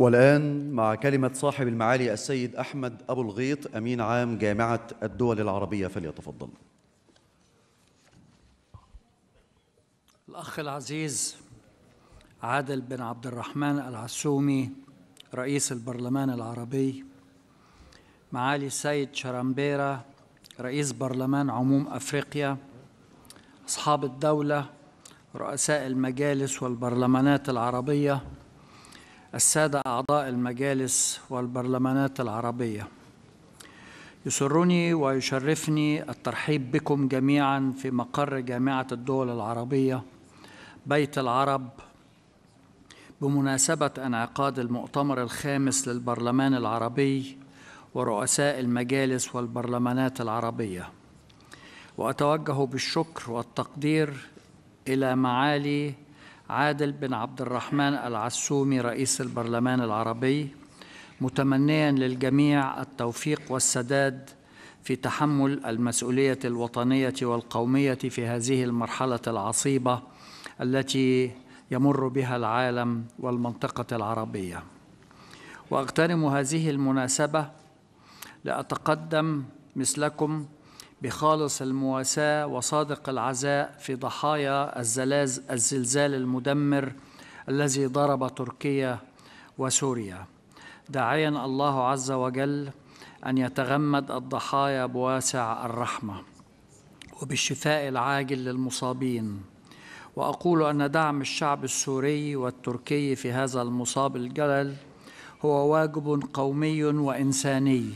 والآن مع كلمة صاحب المعالي السيد أحمد أبو الغيط أمين عام جامعة الدول العربية فليتفضل الأخ العزيز عادل بن عبد الرحمن العسومي رئيس البرلمان العربي معالي السيد شرمبيرة رئيس برلمان عموم أفريقيا أصحاب الدولة رؤساء المجالس والبرلمانات العربية السادة أعضاء المجالس والبرلمانات العربية يسرني ويشرفني الترحيب بكم جميعا في مقر جامعة الدول العربية بيت العرب بمناسبة انعقاد المؤتمر الخامس للبرلمان العربي ورؤساء المجالس والبرلمانات العربية وأتوجه بالشكر والتقدير إلى معالي عادل بن عبد الرحمن العسومي رئيس البرلمان العربي متمنيا للجميع التوفيق والسداد في تحمل المسؤوليه الوطنيه والقوميه في هذه المرحله العصيبه التي يمر بها العالم والمنطقه العربيه واغتنم هذه المناسبه لاتقدم مثلكم بخالص المواساة وصادق العزاء في ضحايا الزلاز الزلزال المدمر الذي ضرب تركيا وسوريا داعيا الله عز وجل أن يتغمد الضحايا بواسع الرحمة وبالشفاء العاجل للمصابين وأقول أن دعم الشعب السوري والتركي في هذا المصاب الجلل هو واجب قومي وإنساني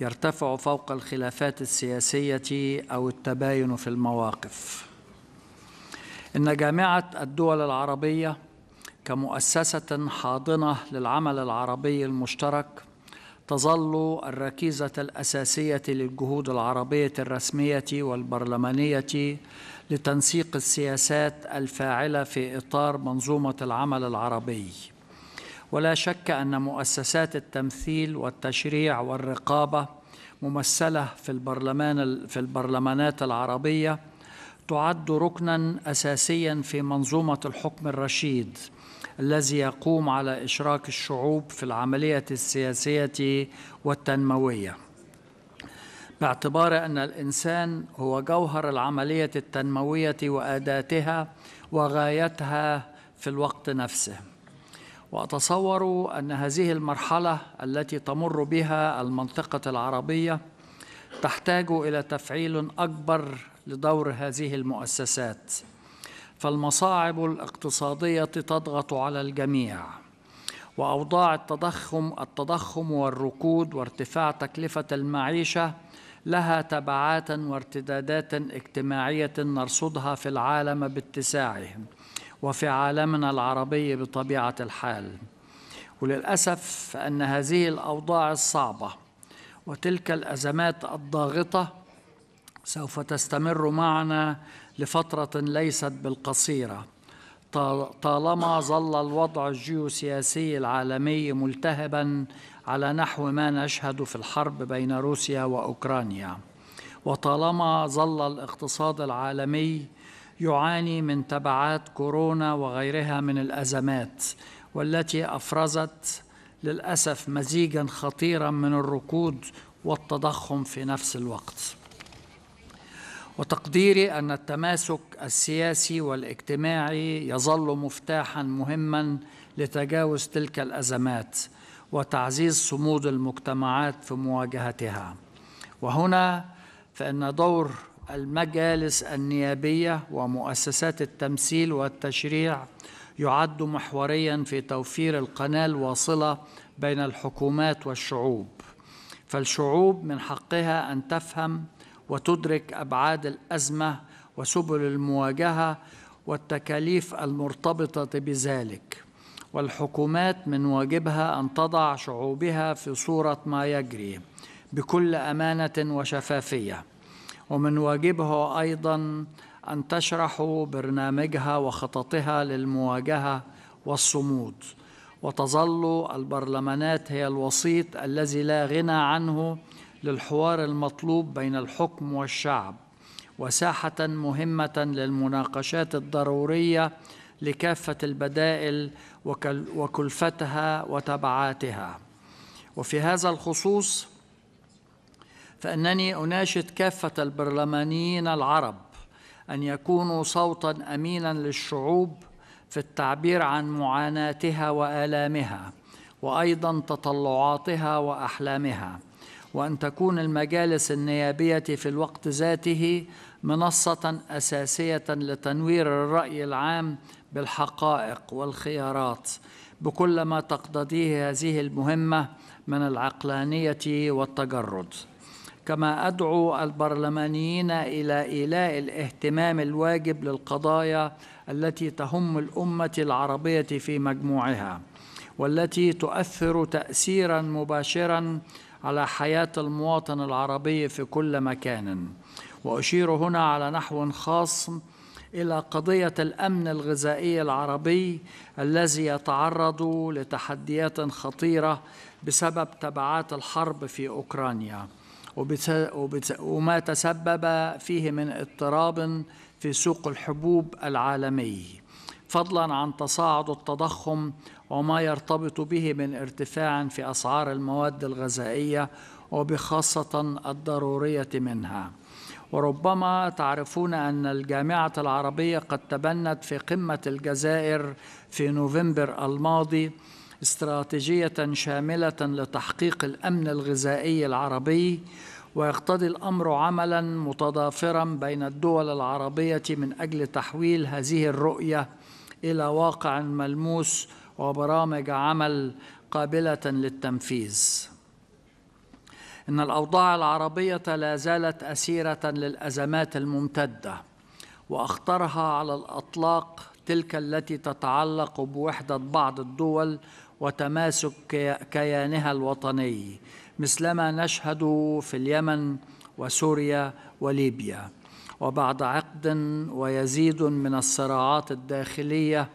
يرتفع فوق الخلافات السياسية أو التباين في المواقف إن جامعة الدول العربية كمؤسسة حاضنة للعمل العربي المشترك تظل الركيزة الأساسية للجهود العربية الرسمية والبرلمانية لتنسيق السياسات الفاعلة في إطار منظومة العمل العربي ولا شك أن مؤسسات التمثيل والتشريع والرقابة ممثلة في البرلمان في البرلمانات العربية تعد ركنا أساسيا في منظومة الحكم الرشيد الذي يقوم على إشراك الشعوب في العملية السياسية والتنموية باعتبار أن الإنسان هو جوهر العملية التنموية وأداتها وغايتها في الوقت نفسه واتصور ان هذه المرحله التي تمر بها المنطقه العربيه تحتاج الى تفعيل اكبر لدور هذه المؤسسات فالمصاعب الاقتصاديه تضغط على الجميع واوضاع التضخم التضخم والركود وارتفاع تكلفه المعيشه لها تبعات وارتدادات اجتماعيه نرصدها في العالم باتساعهم وفي عالمنا العربي بطبيعة الحال وللأسف أن هذه الأوضاع الصعبة وتلك الأزمات الضاغطة سوف تستمر معنا لفترة ليست بالقصيرة طالما ظل الوضع الجيوسياسي العالمي ملتهبا على نحو ما نشهد في الحرب بين روسيا وأوكرانيا وطالما ظل الاقتصاد العالمي يعاني من تبعات كورونا وغيرها من الازمات والتي افرزت للاسف مزيجا خطيرا من الركود والتضخم في نفس الوقت وتقديري ان التماسك السياسي والاجتماعي يظل مفتاحا مهما لتجاوز تلك الازمات وتعزيز صمود المجتمعات في مواجهتها وهنا فان دور المجالس النيابية ومؤسسات التمثيل والتشريع يعد محوريا في توفير القناة الواصلة بين الحكومات والشعوب فالشعوب من حقها أن تفهم وتدرك أبعاد الأزمة وسبل المواجهة والتكاليف المرتبطة بذلك والحكومات من واجبها أن تضع شعوبها في صورة ما يجري بكل أمانة وشفافية ومن واجبها أيضا أن تشرح برنامجها وخططها للمواجهة والصمود وتظل البرلمانات هي الوسيط الذي لا غنى عنه للحوار المطلوب بين الحكم والشعب وساحة مهمة للمناقشات الضرورية لكافة البدائل وكلفتها وتبعاتها وفي هذا الخصوص فانني اناشد كافه البرلمانيين العرب ان يكونوا صوتا امينا للشعوب في التعبير عن معاناتها والامها وايضا تطلعاتها واحلامها وان تكون المجالس النيابيه في الوقت ذاته منصه اساسيه لتنوير الراي العام بالحقائق والخيارات بكل ما تقتضيه هذه المهمه من العقلانيه والتجرد كما أدعو البرلمانيين إلى إيلاء الاهتمام الواجب للقضايا التي تهم الأمة العربية في مجموعها والتي تؤثر تأثيرا مباشرا على حياة المواطن العربي في كل مكان وأشير هنا على نحو خاص إلى قضية الأمن الغذائي العربي الذي يتعرض لتحديات خطيرة بسبب تبعات الحرب في أوكرانيا وما تسبب فيه من اضطراب في سوق الحبوب العالمي فضلا عن تصاعد التضخم وما يرتبط به من ارتفاع في اسعار المواد الغذائيه وبخاصه الضروريه منها وربما تعرفون ان الجامعه العربيه قد تبنت في قمه الجزائر في نوفمبر الماضي استراتيجية شاملة لتحقيق الأمن الغذائي العربي ويقتضي الأمر عملا متضافرا بين الدول العربية من أجل تحويل هذه الرؤية إلى واقع ملموس وبرامج عمل قابلة للتنفيذ إن الأوضاع العربية لا زالت أسيرة للأزمات الممتدة وأخطرها على الأطلاق تلك التي تتعلق بوحدة بعض الدول وتماسك كيانها الوطني مثلما نشهد في اليمن وسوريا وليبيا وبعد عقد ويزيد من الصراعات الداخليه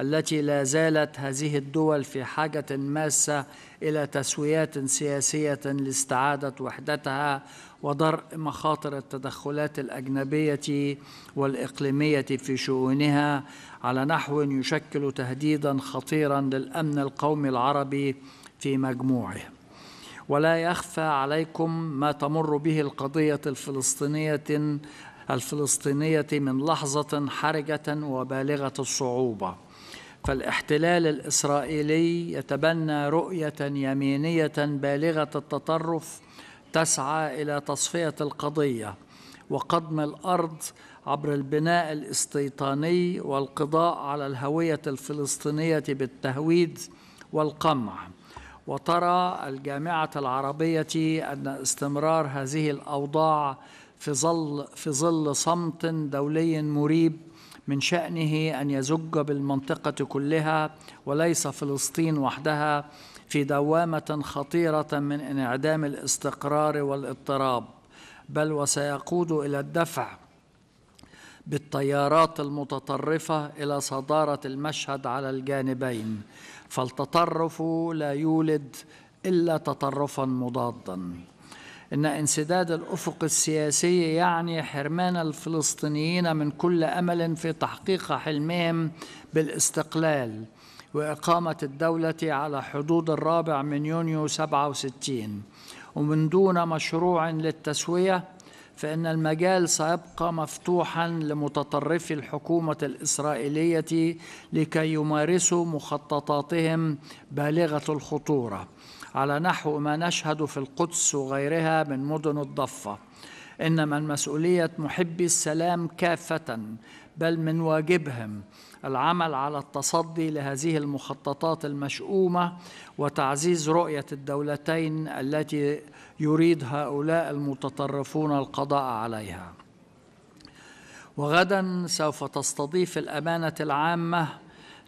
التي لا زالت هذه الدول في حاجه ماسه الى تسويات سياسيه لاستعاده وحدتها ودرء مخاطر التدخلات الأجنبية والإقليمية في شؤونها على نحو يشكل تهديدا خطيرا للأمن القومي العربي في مجموعه ولا يخفى عليكم ما تمر به القضية الفلسطينية الفلسطينية من لحظة حرجة وبالغة الصعوبة فالاحتلال الإسرائيلي يتبنى رؤية يمينية بالغة التطرف تسعى إلى تصفية القضية وقضم الأرض عبر البناء الاستيطاني والقضاء على الهوية الفلسطينية بالتهويد والقمع وترى الجامعة العربية أن استمرار هذه الأوضاع في ظل في ظل صمت دولي مريب من شأنه أن يزج بالمنطقة كلها وليس فلسطين وحدها في دوامة خطيرة من انعدام الاستقرار والاضطراب بل وسيقود إلى الدفع بالتيارات المتطرفة إلى صدارة المشهد على الجانبين فالتطرف لا يولد إلا تطرفا مضادا إن انسداد الأفق السياسي يعني حرمان الفلسطينيين من كل أمل في تحقيق حلمهم بالاستقلال وإقامة الدولة على حدود الرابع من يونيو 67 ومن دون مشروع للتسوية فإن المجال سيبقى مفتوحا لمتطرفي الحكومة الإسرائيلية لكي يمارسوا مخططاتهم بالغة الخطورة على نحو ما نشهد في القدس وغيرها من مدن الضفة إنما المسؤولية محبي السلام كافة بل من واجبهم العمل على التصدي لهذه المخططات المشؤومة وتعزيز رؤية الدولتين التي يريد هؤلاء المتطرفون القضاء عليها وغدا سوف تستضيف الأمانة العامة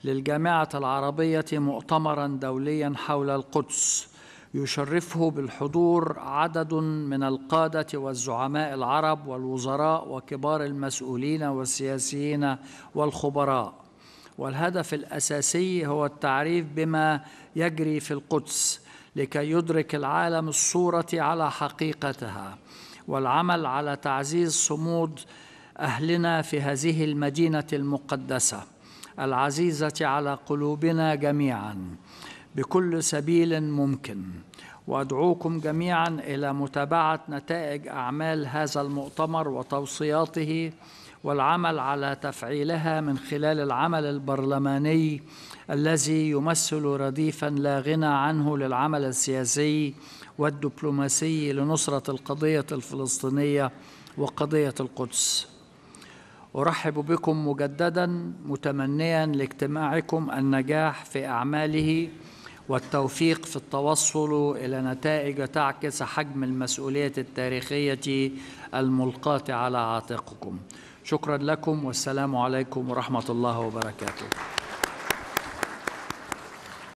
للجامعة العربية مؤتمرا دوليا حول القدس يشرفه بالحضور عدد من القادة والزعماء العرب والوزراء وكبار المسؤولين والسياسيين والخبراء والهدف الأساسي هو التعريف بما يجري في القدس لكي يدرك العالم الصورة على حقيقتها والعمل على تعزيز صمود أهلنا في هذه المدينة المقدسة العزيزة على قلوبنا جميعاً بكل سبيل ممكن وادعوكم جميعا الى متابعه نتائج اعمال هذا المؤتمر وتوصياته والعمل على تفعيلها من خلال العمل البرلماني الذي يمثل رديفا لا غنى عنه للعمل السياسي والدبلوماسي لنصرة القضية الفلسطينية وقضية القدس أرحب بكم مجددا متمنيا لاجتماعكم النجاح في أعماله والتوفيق في التوصل إلى نتائج تعكس حجم المسؤولية التاريخية الملقاة على عاتقكم شكرا لكم والسلام عليكم ورحمه الله وبركاته